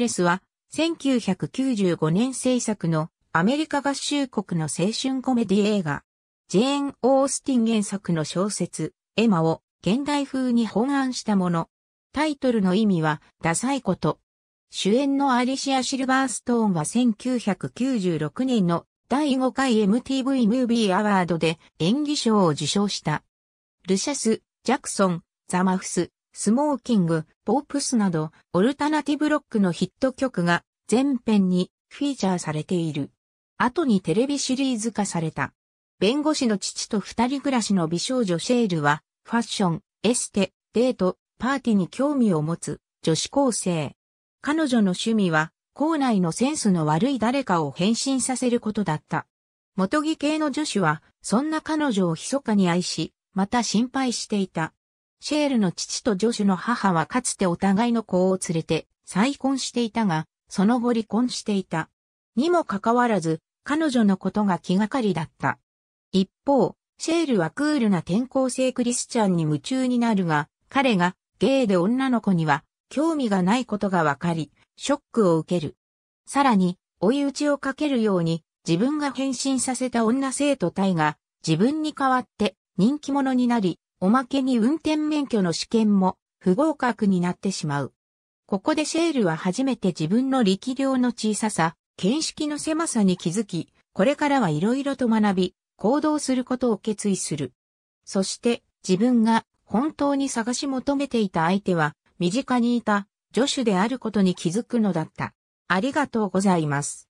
レスは、1995年制作のアメリカ合衆国の青春コメディ映画、ジェーン・オースティン原作の小説、エマを現代風に本案したもの。タイトルの意味は、ダサいこと。主演のアリシア・シルバーストーンは1996年の第5回 MTV ムービーアワードで演技賞を受賞した。ルシャス、ジャクソン、ザマフス、スモーキング、ポープスなど、オルタナティブロックのヒット曲が全編にフィーチャーされている。後にテレビシリーズ化された。弁護士の父と二人暮らしの美少女シェールは、ファッション、エステ、デート、パーティーに興味を持つ女子高生。彼女の趣味は、校内のセンスの悪い誰かを変身させることだった。元木系の女子は、そんな彼女を密かに愛し、また心配していた。シェールの父と助手の母はかつてお互いの子を連れて再婚していたが、その後離婚していた。にもかかわらず、彼女のことが気がかりだった。一方、シェールはクールな転校生クリスチャンに夢中になるが、彼がゲイで女の子には興味がないことがわかり、ショックを受ける。さらに、追い打ちをかけるように、自分が変身させた女生徒隊が、自分に代わって人気者になり、おまけに運転免許の試験も不合格になってしまう。ここでシェールは初めて自分の力量の小ささ、見識の狭さに気づき、これからはいろいろと学び、行動することを決意する。そして自分が本当に探し求めていた相手は身近にいた助手であることに気づくのだった。ありがとうございます。